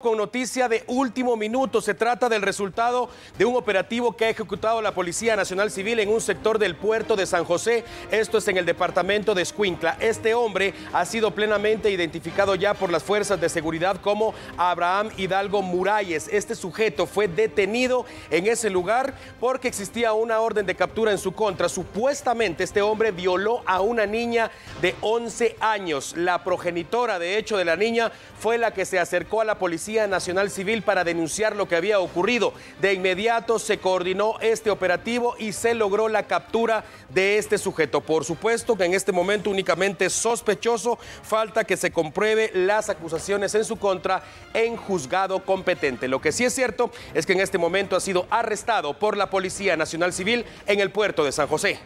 Con noticia de último minuto, se trata del resultado de un operativo que ha ejecutado la Policía Nacional Civil en un sector del puerto de San José, esto es en el departamento de Escuintla. Este hombre ha sido plenamente identificado ya por las fuerzas de seguridad como Abraham Hidalgo Muralles. Este sujeto fue detenido en ese lugar porque existía una orden de captura en su contra. Supuestamente este hombre violó a una niña de 11 años. La progenitora, de hecho, de la niña fue la que se acercó a la policía Nacional Civil para denunciar lo que había ocurrido. De inmediato se coordinó este operativo y se logró la captura de este sujeto. Por supuesto que en este momento únicamente sospechoso, falta que se compruebe las acusaciones en su contra en juzgado competente. Lo que sí es cierto es que en este momento ha sido arrestado por la Policía Nacional Civil en el puerto de San José.